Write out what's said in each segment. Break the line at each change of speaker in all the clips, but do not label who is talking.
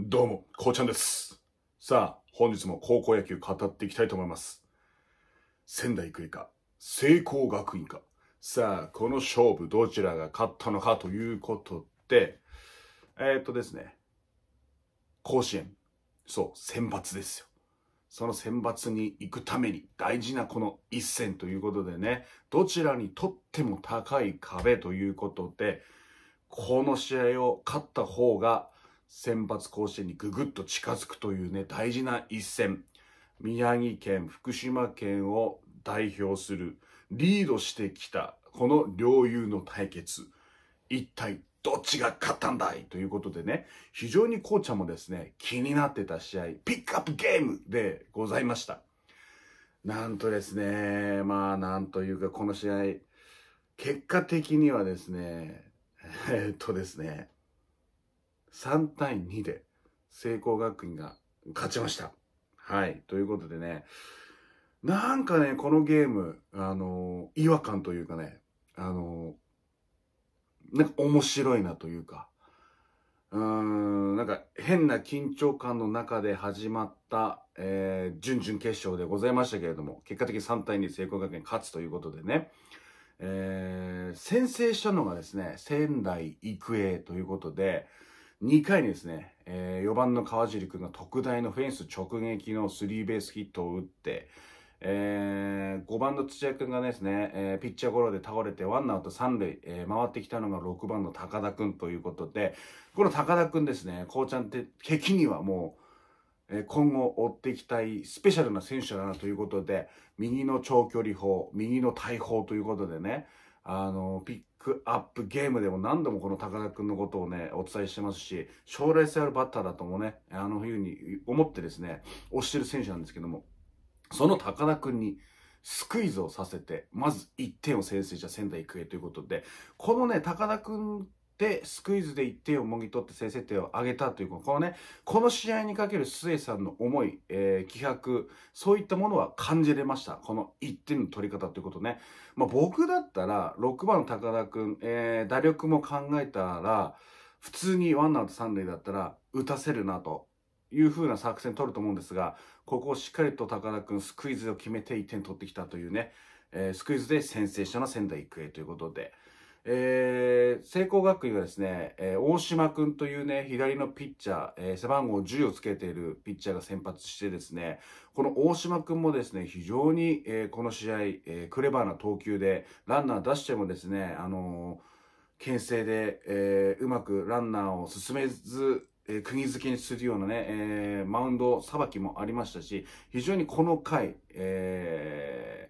どうも、こうちゃんです。さあ、本日も高校野球語っていきたいと思います。仙台育英か、聖光学院か。さあ、この勝負どちらが勝ったのかということで、えー、っとですね、甲子園、そう、選抜ですよ。その選抜に行くために大事なこの一戦ということでね、どちらにとっても高い壁ということで、この試合を勝った方が、選抜甲子園にぐぐっと近づくというね、大事な一戦。宮城県、福島県を代表する、リードしてきた、この両雄の対決。一体どっちが勝ったんだいということでね、非常に紅茶もですね、気になってた試合、ピックアップゲームでございました。なんとですね、まあなんというかこの試合、結果的にはですね、えー、っとですね、3対2で聖光学院が勝ちました。はい。ということでね、なんかね、このゲーム、あのー、違和感というかね、あのー、なんか面白いなというか、うーん、なんか変な緊張感の中で始まった、えー、準々決勝でございましたけれども、結果的に3対2聖光学園勝つということでね、えー、先制したのがですね、仙台育英ということで、2回にですね、えー、4番の川尻君が特大のフェンス直撃のスリーベースヒットを打って、えー、5番の土屋君がですね、えー、ピッチャーゴロで倒れてワンアウト三塁、えー、回ってきたのが6番の高田君ということで、この高田君ですね、こうちゃんって、敵にはもう、えー、今後追っていきたいスペシャルな選手だなということで、右の長距離砲、右の大砲ということでね、あの、ピックアップゲームでも何度もこの高田君のことをね、お伝えしてますし、将来性あるバッターだともね、あのいうに思ってですね、推してる選手なんですけども、その高田君に、スクイズをさせて、まず1点を先制した仙台育英ということで、このね、高田君、スクイズで1点をもぎ取って先制点を上げたという、このね、この試合にかける須江さんの思い、えー、気迫、そういったものは感じれました。この1点の取り方ということね。まあ、僕だったら、6番の高田くん、えー、打力も考えたら、普通にワンアウト三塁だったら打たせるなという風な作戦取ると思うんですが、ここをしっかりと高田くんスクイズを決めて1点取ってきたというね、えー、スクイズで先制したのは仙台育英ということで、えー、聖光学院はですね、えー、大島君というね、左のピッチャー、えー、背番号10をつけているピッチャーが先発してですね、この大島君もですね、非常に、えー、この試合、えー、クレバーな投球で、ランナー出してもですね、あのー、牽制で、えー、うまくランナーを進めず、え釘付けにするようなね、えマウンドさばきもありましたし、非常にこの回、え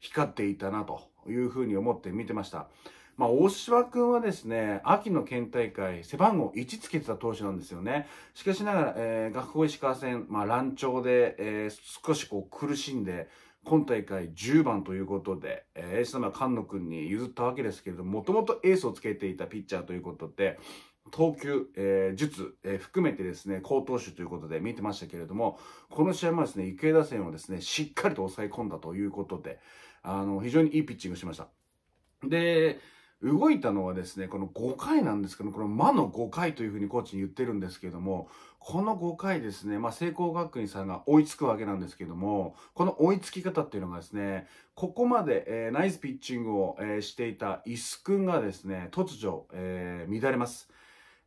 光っていたなというふうに思って見てました。まあ、大く君はですね、秋の県大会、背番号1つけてた投手なんですよね。しかしながら、えー、学校石川戦、まあ、乱調で、えー、少しこう苦しんで、今大会10番ということで、えー、エース様菅野君に譲ったわけですけれども、もともとエースをつけていたピッチャーということで、投球、えー、術、えー、含めてですね、好投手ということで見てましたけれども、この試合もですね、池江打線をですね、しっかりと抑え込んだということで、あの、非常にいいピッチングしました。で、動いたのはですね、この5回なんですけど、この魔の5回というふうにコーチに言ってるんですけども、この5回ですね、まあ、聖光学院さんが追いつくわけなんですけども、この追いつき方っていうのがですね、ここまで、えー、ナイスピッチングを、えー、していたイス君がですね、突如、えー、乱れます。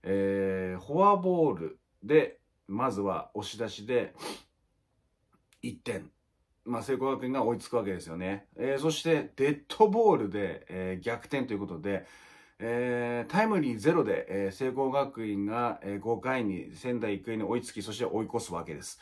えー、フォアボールで、まずは押し出しで1点。まあ、聖光学院が追いつくわけですよね。えー、そして、デッドボールで、えー、逆転ということで、えー、タイムリーゼロで、えー、聖光学院が、えー、5回に仙台育英に追いつき、そして追い越すわけです。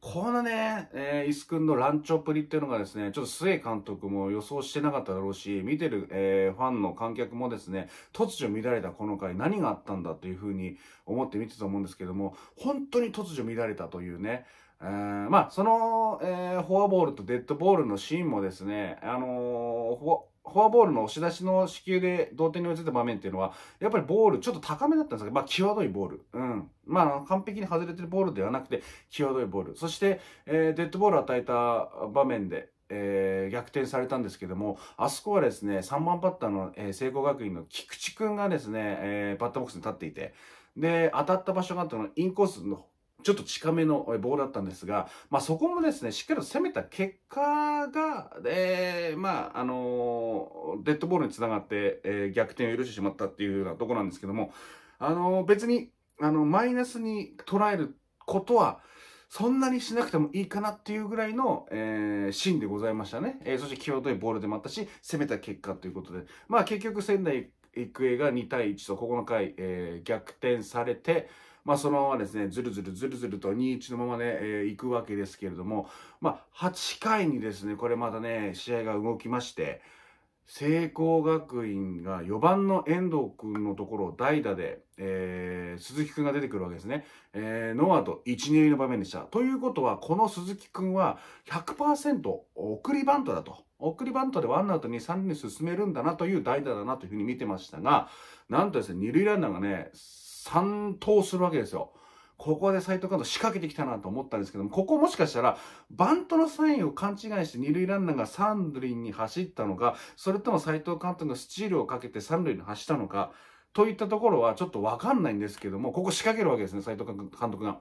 このね、えー、伊君の乱調プリっていうのがですね、ちょっと須監督も予想してなかっただろうし、見てる、えー、ファンの観客もですね、突如乱れたこの回何があったんだというふうに思って見てたと思うんですけども、本当に突如乱れたというね、えまあ、その、えー、フォアボールとデッドボールのシーンもですね、あのー、フォアボールの押し出しの支給で同点に追いついた場面っていうのは、やっぱりボール、ちょっと高めだったんですけど、まあ、際どいボール。うん。まあ、完璧に外れてるボールではなくて、際どいボール。そして、えー、デッドボールを与えた場面で、えー、逆転されたんですけども、あそこはですね、3番バッターの、えー、聖光学院の菊池くんがですね、えー、バッターボックスに立っていて、で、当たった場所があったのインコースのちょっと近めの棒だったんですが、まあ、そこもですね、しっかりと攻めた結果が、えー、まあ、あのデッドボールにつながって、えー、逆転を許してしまったっていうようなとこなんですけども、あの別に、あの、マイナスに捉えることは、そんなにしなくてもいいかなっていうぐらいの、えー、シーンでございましたね。えー、そして際どいボールでもあったし、攻めた結果ということで。まあ結局仙台育英が2対1と9回、えー、逆転されて、まあ、そのままですね、ずるずるずるずると2-1のままね、えー、行くわけですけれども、まあ、8回にですね、これまたね、試合が動きまして、聖光学院が4番の遠藤君のところを代打で、えー、鈴木君が出てくるわけですね。えー、ノーアウト1、2塁の場面でした。ということは、この鈴木君は100%送りバントだと。送りバントでワンアウト2、3塁進めるんだなという代打だなというふうに見てましたが、なんとですね、2塁ランナーがね、三投するわけですよ。ここで斎藤監督仕掛けてきたなと思ったんですけども、ここもしかしたら、バントのサインを勘違いして二塁ランナーが三塁に走ったのか、それとも斎藤監督がスチールをかけて三塁に走ったのか、といったところはちょっとわかんないんですけども、ここ仕掛けるわけですね、斎藤監督が。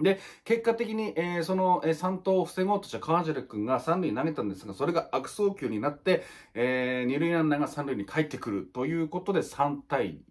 で、結果的に、えー、その、えー、3投を防ごうとした川尻君が3塁に投げたんですが、それが悪送球になって、えー、2塁ランナーが3塁に帰ってくるということで3対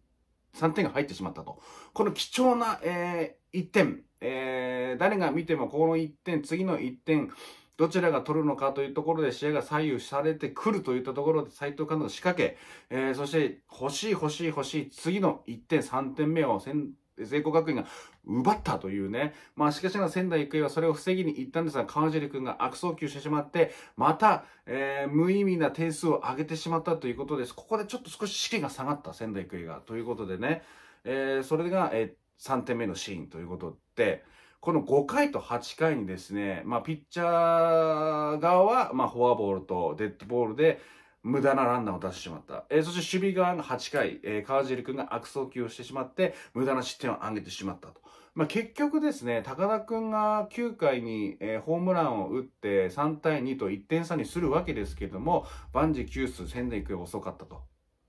3点が入ってしまったと。この貴重な、えー、1点、えー、誰が見てもこの1点、次の1点、どちらが取るのかというところで試合が左右されてくるといったところで斎藤監督仕掛け、えー、そして欲しい欲しい欲しい次の1点3点目を先聖光学院が奪ったというね。まあしかしながら仙台育英はそれを防ぎに行ったんですが、川尻君が悪送球してしまって、また、えー、無意味な点数を上げてしまったということです。ここでちょっと少し士気が下がった仙台育英が。ということでね、えー、それが、えー、3点目のシーンということで、この5回と8回にですね、まあ、ピッチャー側は、まあ、フォアボールとデッドボールで、無駄なランナーを出してしまった。えー、そして守備側の8回、えー、川尻君が悪送球をしてしまって、無駄な失点を挙げてしまったと。まあ、結局ですね、高田君が9回に、えー、ホームランを打って3対2と1点差にするわけですけども、万事休数、仙台育英遅かったと。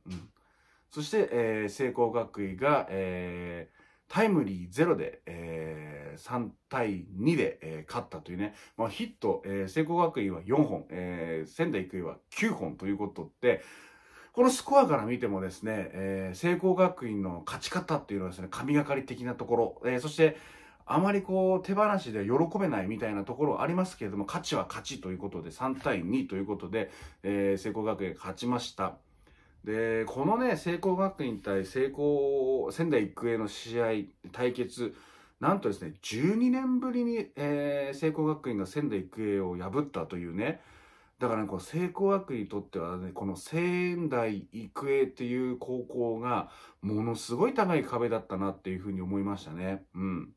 うん。そして、えー、聖光学院が、えー、タイムリーゼロで、えー、3対2で、えー、勝ったというね、まあ、ヒット、えー、聖光学院は4本、えー、仙台育英は9本ということで、このスコアから見てもですね、えー、聖光学院の勝ち方っていうのはですね、神がかり的なところ、えー、そして、あまりこう、手放しで喜べないみたいなところありますけれども、勝ちは勝ちということで、3対2ということで、えー、聖光学園勝ちました。で、このね、聖光学院対聖光、仙台育英の試合、対決、なんとですね、12年ぶりに、えー、聖光学院が仙台育英を破ったというね、だから、ね、こう、聖光学院にとってはね、この仙台育英っていう高校が、ものすごい高い壁だったなっていうふうに思いましたね。うん。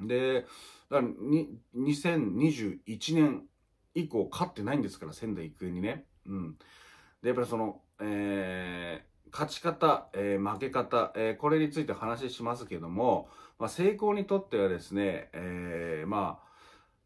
で、だからに、2021年以降勝ってないんですから、仙台育英にね。うん。で、やっぱりその、えー、勝ち方、えー、負け方、えー、これについて話しますけども、まあ、成功にとってはですね、えー、まあ、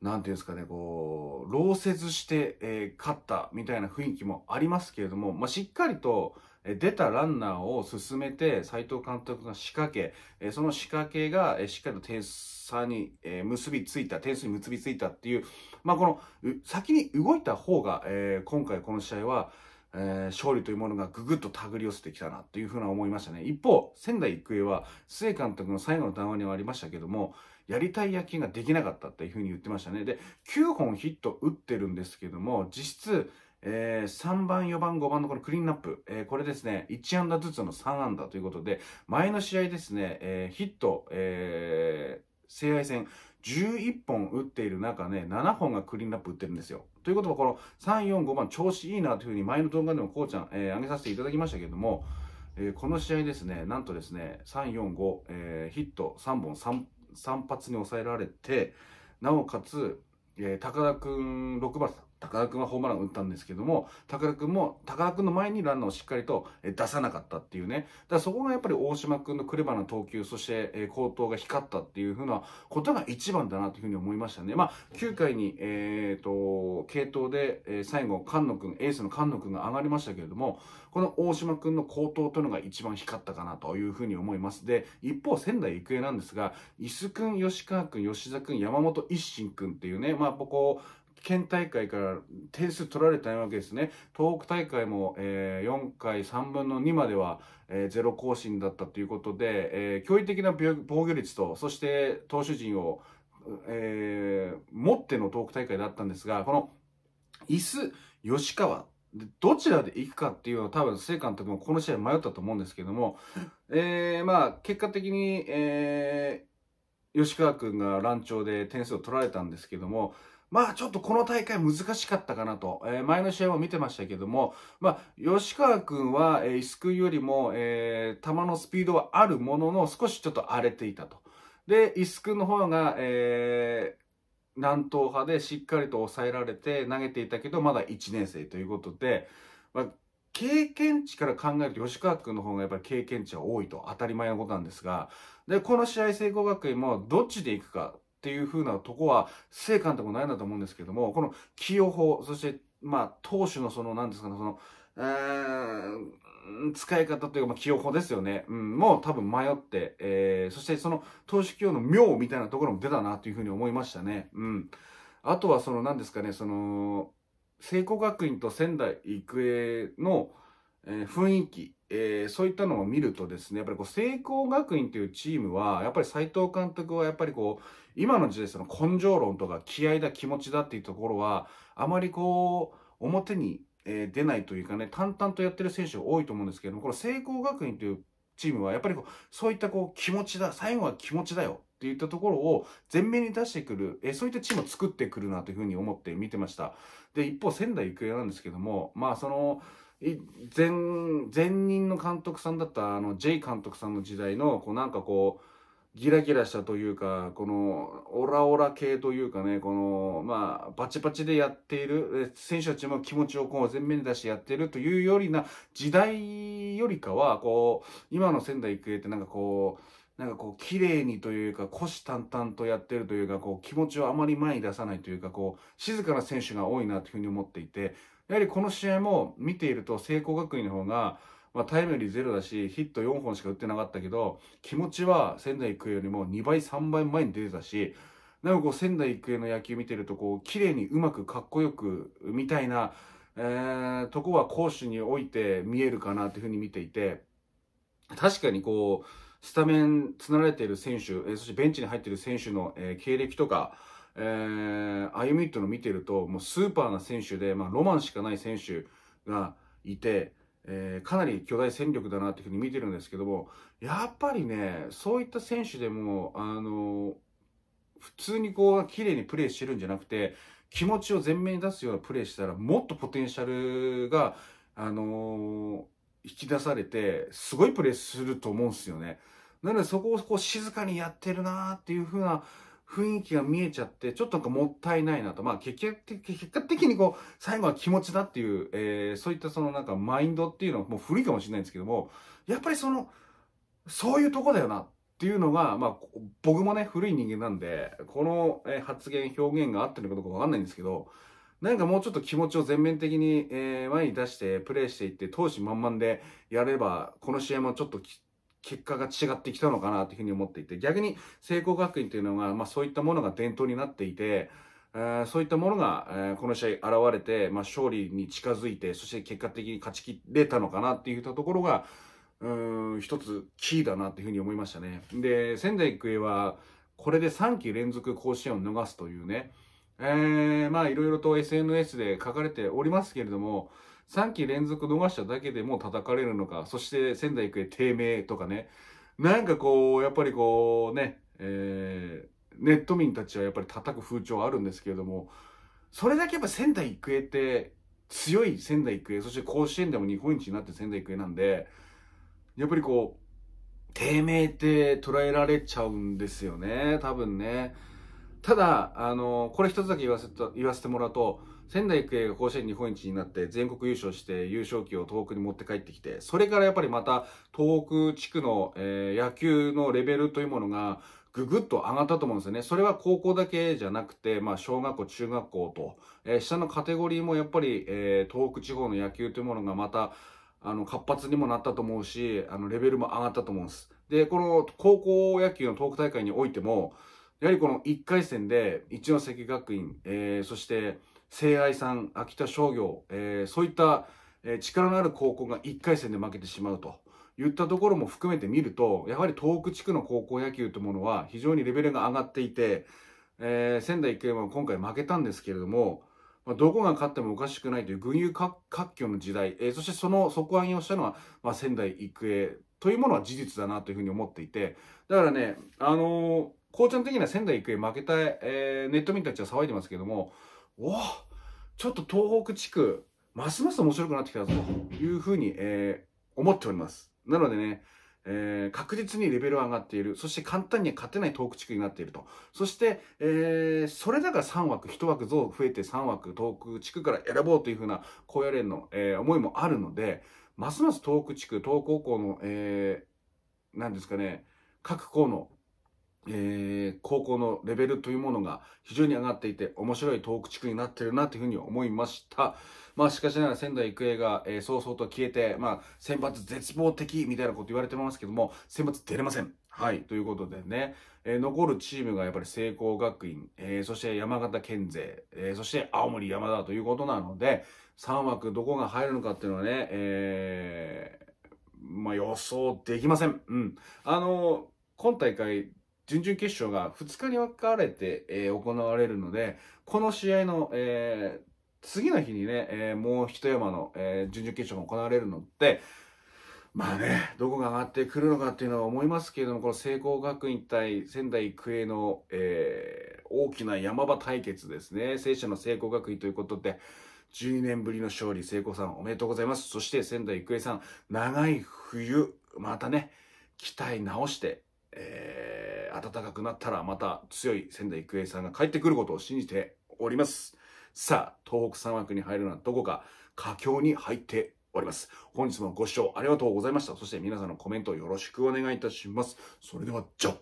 なんていうんですかね、こう、老説して、えー、勝ったみたいな雰囲気もありますけれども、まあ、しっかりと、え出たランナーを進めて、斎藤監督が仕掛け、えその仕掛けが、えしっかりと点差に、え結びついた、点数に結びついたっていう、まあ、この、先に動いた方が、え今回この試合は、えー、勝利というものがぐぐっと手繰り寄せてきたなというふうな思いましたね。一方、仙台育英は、須江監督の最後の談話にはありましたけども、やりたい野球ができなかったっていうふうに言ってましたね。で、9本ヒット打ってるんですけども、実質、えー、3番、4番、5番のこのクリーンナップ、えー、これですね、1安打ずつの3安打ということで、前の試合ですね、えー、ヒット、えー、聖愛戦11本打っている中ね、7本がクリーンナップ打ってるんですよ。ということはこの3、4、5番調子いいなというふうに前の動画でもこうちゃん、えー、挙げさせていただきましたけれども、えー、この試合ですね、なんとですね、3、4、5、えー、ヒット3本 3, 3発に抑えられて、なおかつ、えー、高田君6番、高田君はホームラン打ったんですけども、高田君も、高田君の前にランナーをしっかりと出さなかったっていうね。だからそこがやっぱり大島君のクレバな投球、そして好投が光ったっていうふうなことが一番だなというふうに思いましたね。まあ、9回に、えっ、ー、と、継投で、最後、菅野君、エースの菅野君が上がりましたけれども、この大島君の好投というのが一番光ったかなというふうに思います。で、一方、仙台育英なんですが、伊須君、吉川君、吉田君、山本一心君っていうね、まあ、ここ、県大会から点数取られてないわけですね。東北大会も、えー、4回3分の2までは、えー、ゼロ更新だったということで、えー、驚異的な防御率と、そして投手陣を、えー、持っての東北大会だったんですが、この、椅子、吉川、どちらで行くかっていうのは多分、正監督もこの試合迷ったと思うんですけども、えー、まあ、結果的に、えー、吉川君が乱調で点数を取られたんですけども、まあちょっとこの大会難しかったかなと、えー、前の試合も見てましたけども、まあ、吉川君は、えー、石君よりも、えー、球のスピードはあるものの、少しちょっと荒れていたと。で、石ス君の方が、えー、南東派でしっかりと抑えられて投げていたけど、まだ1年生ということで、まあ、経験値から考えると吉川君の方がやっぱり経験値は多いと当たり前のことなんですが、で、この試合聖光学院もどっちでいくかっていう風なとこは、正監督もないんだと思うんですけども、この起用法、そして、まあ、投手のその、なんですかね、その、えー、使い方というか、まあ、起用法ですよね。うん、もう多分迷って、えー、そしてその投手起用の妙みたいなところも出たなというふうに思いましたね。うん。あとはその何ですかね、その、聖光学院と仙台育英の、えー、雰囲気、えー、そういったのを見るとですね、やっぱりこう、聖光学院というチームは、やっぱり斎藤監督はやっぱりこう、今の時代その根性論とか気合だ気持ちだっていうところは、あまりこう、表に、えー、出ないというかね、淡々とやってる選手が多いと思うんですけども、この聖光学院というチームは、やっぱりこう、そういったこう、気持ちだ、最後は気持ちだよ。っていったところを前面に出してくる、えそういったチームを作ってくるなというふうに思って見てました。で、一方、仙台育英なんですけども、まあ、その、前、前任の監督さんだった、あの、J 監督さんの時代の、こう、なんかこう、ギラギラしたというか、このオラオラ系というかね、この、まあ、バチバチでやっている、選手たちも気持ちをこう前面に出してやってるというよりな時代よりかは、こう、今の仙台育英ってなんかこう、なんかこう、綺麗にというか、虎視眈々とやってるというか、こう、気持ちをあまり前に出さないというか、こう、静かな選手が多いなというふうに思っていて、やはりこの試合も見ていると、聖光学院の方が、まあ、タイムよりゼロだし、ヒット4本しか打ってなかったけど、気持ちは仙台育英よりも2倍、3倍前に出てたし、なんかこう、仙台育英の野球見てると、こう、綺麗にうまくかっこよく、みたいな、えー、とこは攻守において見えるかなというふうに見ていて、確かにこう、スタメンつなられている選手、えー、そしてベンチに入っている選手の、えー、経歴とか、えー、歩みっていうのを見てると、もうスーパーな選手で、まあ、ロマンしかない選手がいて、えー、かなり巨大戦力だなというふうに見てるんですけども、やっぱりね、そういった選手でも、あの普通にこう、綺麗にプレーしてるんじゃなくて、気持ちを前面に出すようなプレーしたら、もっとポテンシャルが、あの引き出されて、すごいプレーすると思うんですよね。なのでそこをこう静かにやってるなっていう風な雰囲気が見えちゃって、ちょっとなんかもったいないなと。まあ結局、結果的にこう、最後は気持ちだっていう、えー、そういったそのなんかマインドっていうのはもう古いかもしれないんですけども、やっぱりその、そういうとこだよなっていうのが、まあ僕もね、古い人間なんで、この、え発言、表現があってるかどうかわかんないんですけど、なんかもうちょっと気持ちを全面的に、え前に出して、プレーしていって、闘志満々でやれば、この試合もちょっと結果が違ってきたのかなというふうに思っていて、逆に聖光学院というのが、まあそういったものが伝統になっていて、えそういったものが、えこの試合現れて、まあ、勝利に近づいて、そして結果的に勝ち切れたのかなっていったところが、うん、一つキーだなっていうふうに思いましたね。で、仙台育英は、これで3期連続甲子園を逃すというね、えー、まあいろいろと SNS で書かれておりますけれども、3期連続逃しただけでも叩かれるのか、そして仙台育英低迷とかね、なんかこう、やっぱりこうね、えー、ネット民たちはやっぱり叩く風潮あるんですけれども、それだけやっぱ仙台育英って強い仙台育英、そして甲子園でも日本一になって仙台育英なんで、やっぱりこう、低迷って捉えられちゃうんですよね、多分ね。ただ、あの、これ一つだけ言わせ言わせてもらうと、仙台育英が甲子園日本一になって全国優勝して優勝旗を東北に持って帰ってきて、それからやっぱりまた東北地区の、えー、野球のレベルというものがぐぐっと上がったと思うんですよね。それは高校だけじゃなくて、まあ、小学校、中学校と、えー、下のカテゴリーもやっぱり、えー、東北地方の野球というものがまた、あの、活発にもなったと思うし、あの、レベルも上がったと思うんです。で、この高校野球の東北大会においても、やはりこの1回戦で一関学院、えー、そして、聖愛さん、秋田商業、えー、そういった、えー、力のある高校が1回戦で負けてしまうと。言ったところも含めて見ると、やはり東北地区の高校野球というものは非常にレベルが上がっていて、えー、仙台育英は今回負けたんですけれども、まあ、どこが勝ってもおかしくないという群雄割拠の時代、えー、そしてその底上げをしたのは、まあ、仙台育英というものは事実だなというふうに思っていて、だからね、あのー、こうちゃん的には仙台育英負けた、えー、ネット民たちは騒いでますけども、おおちょっと東北地区、ますます面白くなってきたぞというふうに、えー、思っております。なのでね、えー、確実にレベルは上がっている。そして簡単には勝てない東北地区になっていると。そして、えー、それだから3枠、1枠増増えて3枠東北地区から選ぼうというふうな高野連の、えー、思いもあるので、ますます東北地区、東高校の、えー、なんですかね、各校のえー、高校のレベルというものが非常に上がっていて面白いトーク地区になってるなというふうに思いました。まあしかしながら仙台育英が、えー、早々と消えて、まあ選抜絶望的みたいなこと言われてますけども、選抜出れません。はい。ということでね、えー、残るチームがやっぱり聖光学院、えー、そして山形県勢、えー、そして青森山田ということなので、3枠どこが入るのかっていうのはね、えー、まあ予想できません。うん。あの今大会準々決勝が2日に分かれて、えー、行われるので、この試合の、えー、次の日にね、えー、もう一山の、え準々決勝が行われるので、まあね、どこが上がってくるのかっていうのは思いますけれども、この聖光学院対仙台育英の、え大きな山場対決ですね。聖者の聖光学院ということで、12年ぶりの勝利、成功さんおめでとうございます。そして仙台育英さん、長い冬、またね、鍛え直して、えー暖かくなったらまた強い仙台育英さんが帰ってくることを信じております。さあ、東北三枠に入るのはどこか佳境に入っております。本日もご視聴ありがとうございました。そして皆さんのコメントよろしくお願いいたします。それでは、じゃ